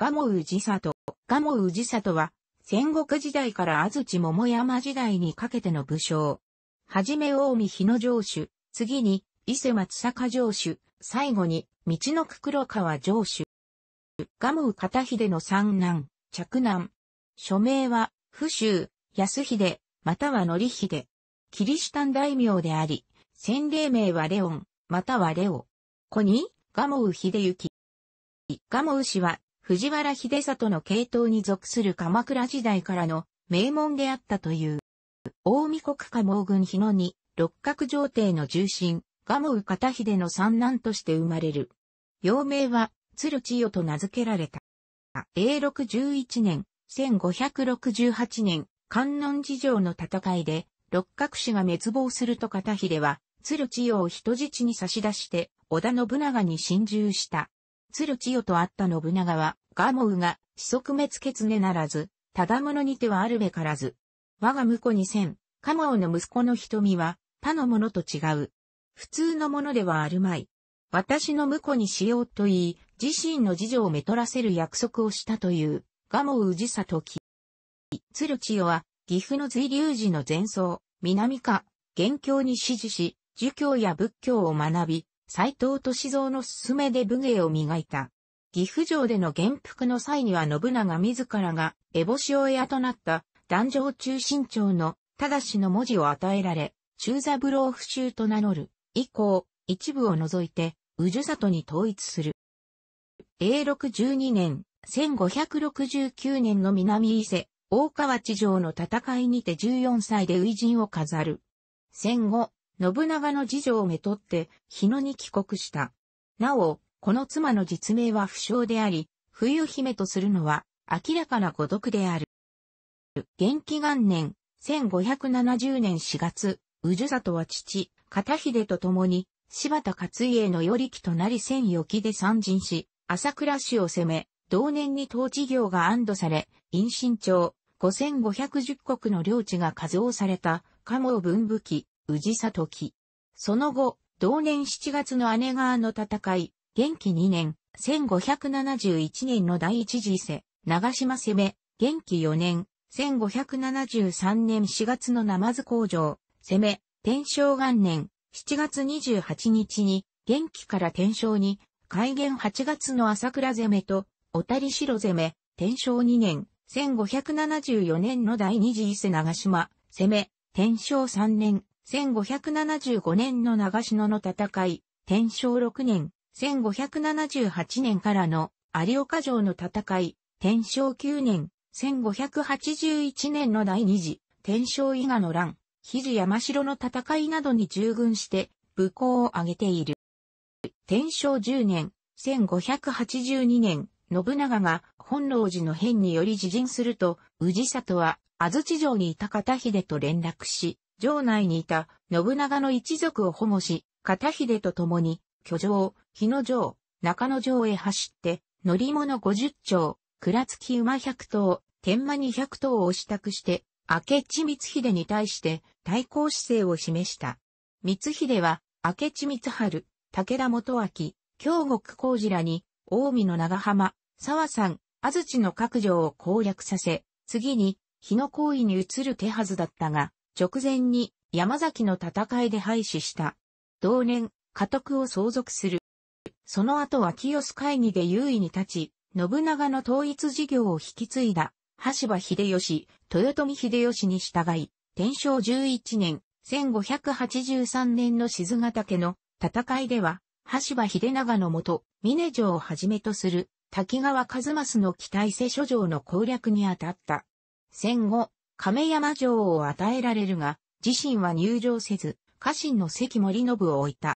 蒲生氏里、蒲生氏里は、戦国時代から安土桃山時代にかけての武将。はじめ近江日野城主、次に伊勢松坂城主、最後に道のく黒川城主。蒲生片秀の三男、着男。署名は、不州、安秀、または則秀。キリシタン大名であり、先例名はレオン、またはレオ。子に、蒲生秀行。蒲生氏は藤原秀里の系統に属する鎌倉時代からの名門であったという。大見国家毛軍日野に、六角上帝の重臣、蒲生片秀の三男として生まれる。幼名は、鶴千代と名付けられた。永禄11年、1568年、観音寺城の戦いで、六角氏が滅亡すると片秀は、鶴千代を人質に差し出して、織田信長に侵入した。鶴千代と会った信長は、ガモウが、子息滅血ねならず、ただものにてはあるべからず。我が婿にせん、カモウの息子の瞳は、他のものと違う。普通のものではあるまい。私の婿にしようと言い、自身の事情をめとらせる約束をしたという、ガモウ氏里木。鶴千代は、岐阜の随流寺の前奏、南下、元教に支持し、儒教や仏教を学び、斎藤敏蔵の勧めで武芸を磨いた。岐阜城での元服の際には信長自らが、烏帽子親となった、壇上中心長の、ただしの文字を与えられ、中座不老不襲と名乗る、以降、一部を除いて、宇治里に統一する。永禄12年、1569年の南伊勢、大川地上の戦いにて14歳で初人を飾る。戦後、信長の次女をめとって、日野に帰国した。なお、この妻の実名は不詳であり、冬姫とするのは明らかな孤独である。元気元年、1570年4月、宇治里は父、片秀と共に、柴田勝家の与力となり千余期で参陣し、朝倉市を攻め、同年に統治業が安堵され、陰身町、5510国の領地が加増された、加茂文武記、宇治里記。その後、同年7月の姉川の戦い、元気2年、1571年の第一次伊勢、長島攻め、元気4年、1573年4月のナマズ工場、攻め、天正元年、7月28日に、元気から天正に、開元8月の朝倉攻めと、小谷城攻め、天正2年、1574年の第二次伊勢長島、攻め、天正3年、1575年の長篠の戦い、天正6年、1578年からの有岡城の戦い、天正9年、1581年の第二次、天正伊賀の乱、肘山城の戦いなどに従軍して、武功を挙げている。天正10年、1582年、信長が本能寺の変により自陣すると、氏里は安土城にいた片秀と連絡し、城内にいた信長の一族を保護し、片秀と共に居城、日野城、中野城へ走って、乗り物50丁、倉月馬100頭、天馬200頭を支度して、明智光秀に対して対抗姿勢を示した。光秀は、明智光春、武田元明、京極工事らに、近江の長浜、沢山、安土の各城を攻略させ、次に、日の行為に移る手はずだったが、直前に山崎の戦いで廃止した。同年、家督を相続する。その後は清須会議で優位に立ち、信長の統一事業を引き継いだ、橋場秀吉、豊臣秀吉に従い、天正11年、1583年の静ヶ岳の戦いでは、橋場秀長のもと、峰城をはじめとする滝川一正の北伊勢諸城の攻略に当たった。戦後、亀山城を与えられるが、自身は入城せず、家臣の関森信を置いた。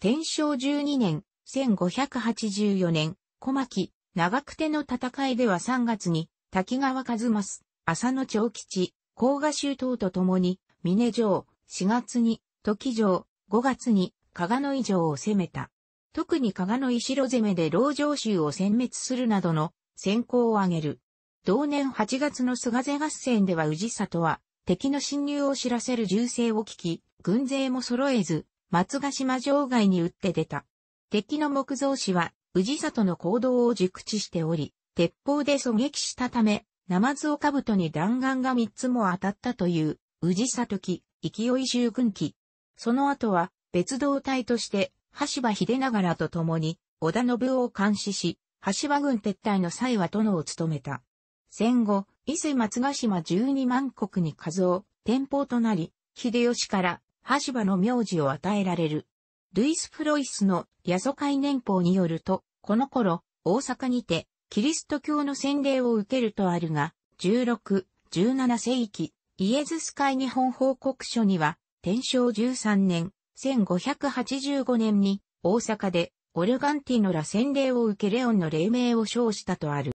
天正12年、1584年、小牧、長久手の戦いでは3月に、滝川和正、浅野長吉、甲賀州等と共に、峰城、4月に、時城、5月に、加賀野井城を攻めた。特に加賀野井城攻めで老城州を殲滅するなどの先行を挙げる。同年8月の菅瀬合戦では氏里は敵の侵入を知らせる銃声を聞き、軍勢も揃えず、松ヶ島城外に打って出た。敵の木造師は、宇治里の行動を熟知しており、鉄砲で狙撃したため、ナマズオカブトに弾丸が3つも当たったという、宇治里機、勢い十軍機。その後は、別動隊として、橋場秀長らと共に、織田信夫を監視し、橋場軍撤退の際は殿を務めた。戦後、伊勢松ヶ島12万国に数を、天保となり、秀吉から羽柴の名字を与えられる。ルイス・フロイスの野祖会年報によると、この頃、大阪にて、キリスト教の洗礼を受けるとあるが、16、17世紀、イエズス会日本報告書には、天正13年、1585年に、大阪で、オルガンティノラ洗礼を受けレオンの霊名を称したとある。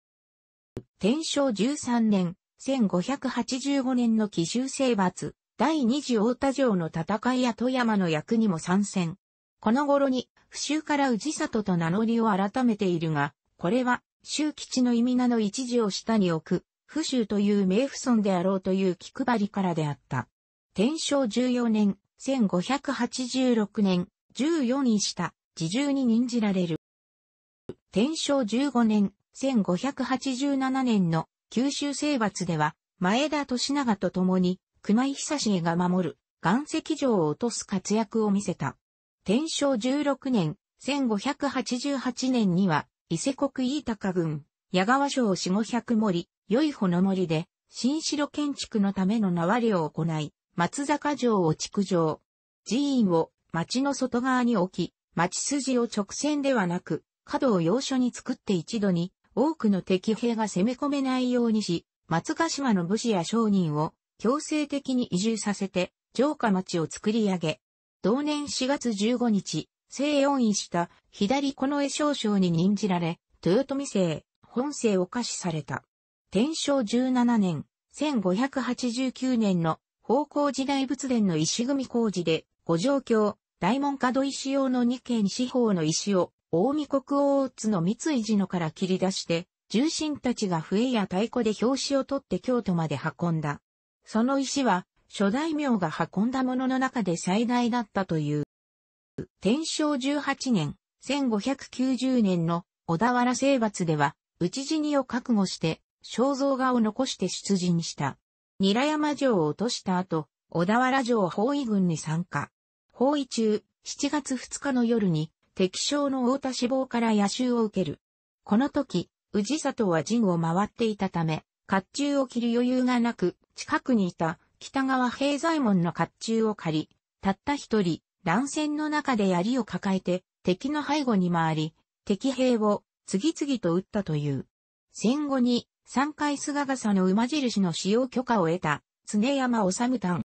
天正13年、1585年の奇襲征伐、第二次大田城の戦いや富山の役にも参戦。この頃に、不州から宇治里と名乗りを改めているが、これは、州吉の意味名の一字を下に置く、不州という名不村であろうという気配りからであった。天正14年、1586年、14位下、自重に任じられる。天正15年、1587年の九州征伐では、前田利長と共に熊井久重が守る岩石城を落とす活躍を見せた。天正16年、1588年には、伊勢国飯高郡、矢川省四五百森、良い穂の森で、新城建築のための縄りを行い、松坂城を築城。寺院を町の外側に置き、町筋を直線ではなく、角を要所に作って一度に、多くの敵兵が攻め込めないようにし、松ヶ島の武士や商人を強制的に移住させて、城下町を作り上げ、同年4月15日、西恩院した左近衛少将に任じられ、豊臣姓、本姓を可視された。天正17年、1589年の方向時代仏殿の石組工事で、五条橋、大門門石用の二軒四方の石を、大見国王津の三井寺野から切り出して、重臣たちが笛や太鼓で表紙を取って京都まで運んだ。その石は、諸大名が運んだものの中で最大だったという。天正18年、1590年の小田原征伐では、内地死にを覚悟して、肖像画を残して出陣した。ニラ山城を落とした後、小田原城包囲軍に参加。包囲中、7月2日の夜に、敵将の太田死亡から野襲を受ける。この時、治里は陣を回っていたため、甲冑を着る余裕がなく、近くにいた北川平左衛門の甲冑を借り、たった一人、乱戦の中で槍を抱えて、敵の背後に回り、敵兵を次々と撃ったという。戦後に三回菅笠の馬印の使用許可を得た常山治丹。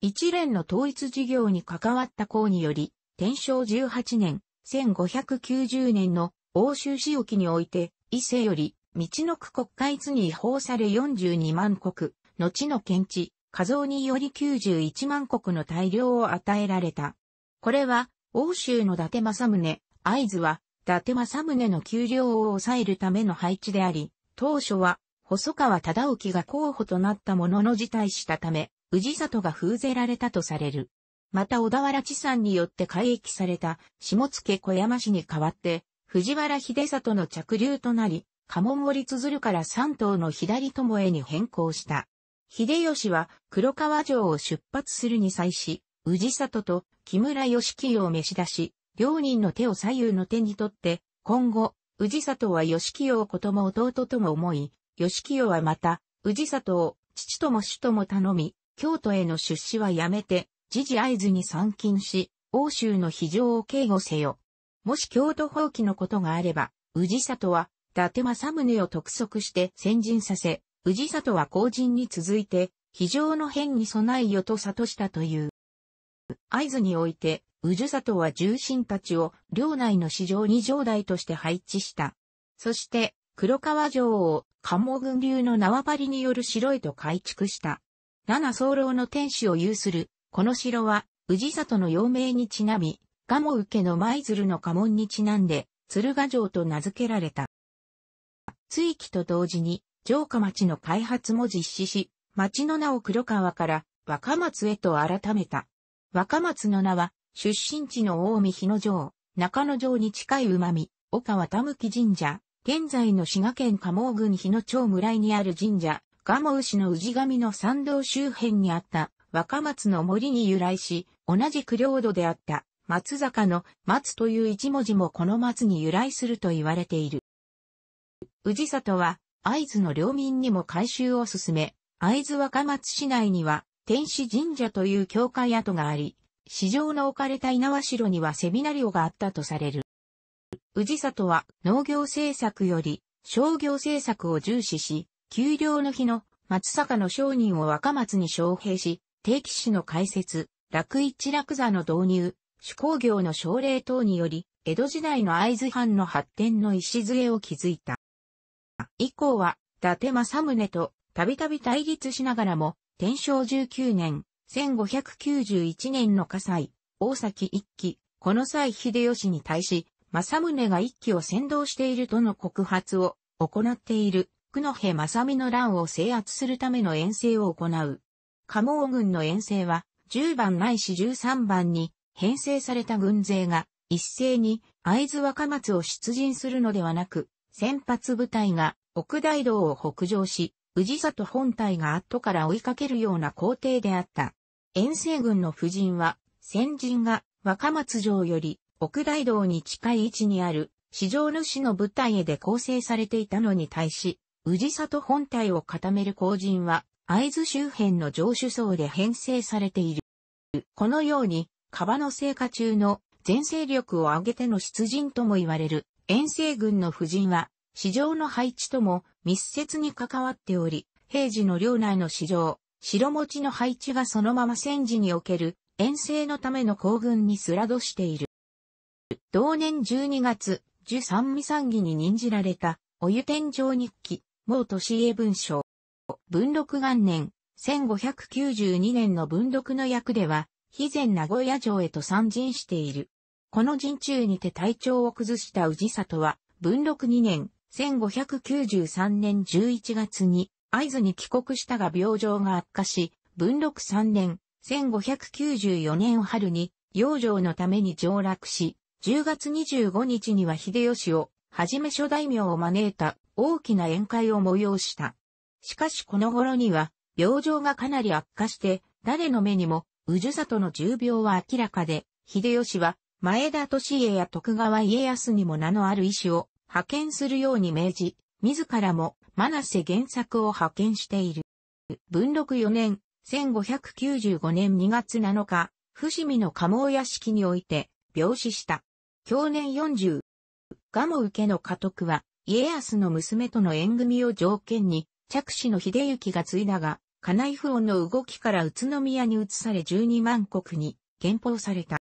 一連の統一事業に関わった功により、天正18年、1590年の欧州市沖において、伊勢より、道の区国会津に違法され42万国、後の検知、画像により91万国の大量を与えられた。これは、欧州の伊達政宗、合図は、伊達政宗の給料を抑えるための配置であり、当初は、細川忠興が候補となったものの辞退したため、氏里が封ぜられたとされる。また小田原地産によって改易された下野小山市に代わって、藤原秀里の着流となり、鴨森綴から三頭の左巴に変更した。秀吉は黒川城を出発するに際し、氏里と木村義清を召し出し、両人の手を左右の手にとって、今後、氏里は義清を子供弟とも思い、義清はまた、氏里を父とも主とも頼み、京都への出資はやめて、時事合図に参勤し、欧州の非常を警護せよ。もし京都放棄のことがあれば、氏里は、伊達政宗を督促して先陣させ、氏里は後人に続いて、非常の変に備えよと悟したという。合図において、氏里は重臣たちを領内の市場に城代として配置した。そして、黒川城を鴨軍流の縄張りによる城へと改築した。七僧楼の天使を有する、この城は、氏里の陽明にちなみ、鴨受けの舞鶴の家紋にちなんで、鶴ヶ城と名付けられた。追記と同時に、城下町の開発も実施し、町の名を黒川から若松へと改めた。若松の名は、出身地の近江日野城、中野城に近い馬見、岡渡向神社、現在の滋賀県加茂郡日野町村にある神社、賀茂牛の氏神の参道周辺にあった若松の森に由来し、同じく領土であった松坂の松という一文字もこの松に由来すると言われている。氏里は会津の領民にも改修を進め、会津若松市内には天使神社という教会跡があり、市場の置かれた稲城にはセミナリオがあったとされる。宇治里は農業政策より商業政策を重視し、給料の日の松坂の商人を若松に招聘し、定期市の開設、楽一楽座の導入、手工業の奨励等により、江戸時代の会津藩の発展の礎を築いた。以降は、伊達政宗とたびたび対立しながらも、天正19年、1591年の火災、大崎一揆、この際秀吉に対し、政宗が一揆を先導しているとの告発を行っている、九戸正美の乱を制圧するための遠征を行う。加茂軍の遠征は、10番ないし13番に編成された軍勢が、一斉に会津若松を出陣するのではなく、先発部隊が奥大道を北上し、宇治里本体が後から追いかけるような工程であった。遠征軍の夫人は、先人が若松城より奥大道に近い位置にある市場主の部隊へで構成されていたのに対し、宇治里本体を固める後人は、会津周辺の城主層で編成されている。このように、川の成果中の全勢力を挙げての出陣とも言われる遠征軍の夫人は、市場の配置とも密接に関わっており、平時の領内の市場、白持ちの配置がそのまま戦時における遠征のための行軍にスラドしている。同年12月、十三味三義に任じられた、お湯天井日記、毛都市英文章。文禄元年、1592年の文禄の役では、肥前名古屋城へと参陣している。この陣中にて体調を崩した氏里は、文禄2年、1593年11月に合図に帰国したが病状が悪化し、文禄3年、1594年春に養生のために上落し、10月25日には秀吉をはじめ諸大名を招いた大きな宴会を催した。しかしこの頃には病状がかなり悪化して、誰の目にも宇治里の重病は明らかで、秀吉は前田利家や徳川家康にも名のある医師を派遣するように命じ、自らもマナセ原作を派遣している。文禄4年、1595年2月7日、伏見の鴨屋敷において病死した。去年40。ガモ受けの家督は、家康の娘との縁組を条件に、着手の秀行が継いだが、家内不穏の動きから宇都宮に移され12万国に、憲法された。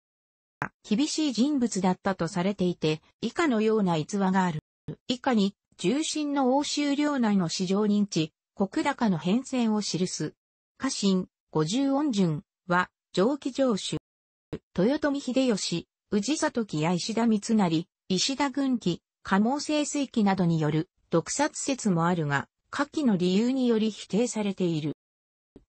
厳しい人物だったとされていて、以下のような逸話がある。以下に、重心の欧州領内の市場認知、国高の変遷を記す。家臣、五十音順は、上記上主。豊臣秀吉、宇治里記や石田三成、石田軍記、加茂清水記などによる、毒殺説もあるが、下記の理由により否定されている。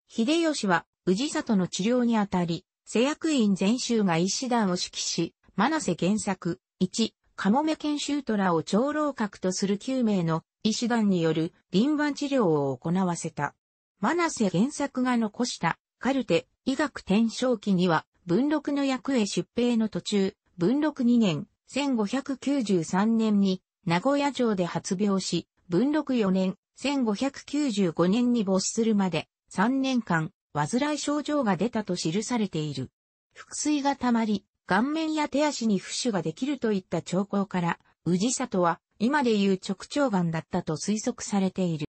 秀吉は、治里の治療にあたり、瀬役院全集が医師団を指揮し、真瀬原作、1、カモメ研修虎を長老格とする9名の医師団による臨番治療を行わせた。真瀬原作が残したカルテ医学転生期には文禄の役へ出兵の途中、文禄2年、1593年に名古屋城で発病し、文禄4年、1595年に没するまで3年間患い症状が出たと記されている。腹水が溜まり、顔面や手足に浮腫ができるといった兆候から、宇治里は今でいう直腸癌だったと推測されている。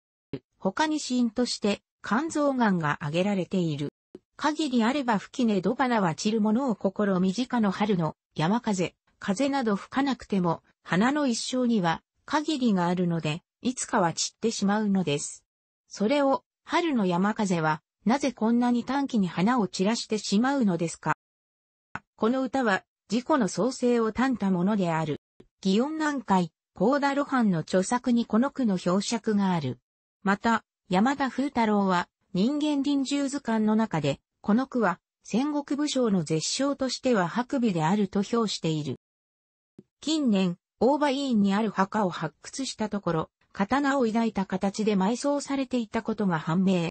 他に死因として肝臓癌が挙げられている。限りあれば吹き根土花は散るものを心身近の春の山風、風など吹かなくても、花の一生には限りがあるので、いつかは散ってしまうのです。それを、春の山風は、なぜこんなに短期に花を散らしてしまうのですかこの歌は、自己の創生をったものである。祇園南海、高田露伴の著作にこの句の表釈がある。また、山田風太郎は、人間臨終図鑑の中で、この句は、戦国武将の絶唱としては白尾であると評している。近年、大場委員にある墓を発掘したところ、刀を抱いた形で埋葬されていたことが判明。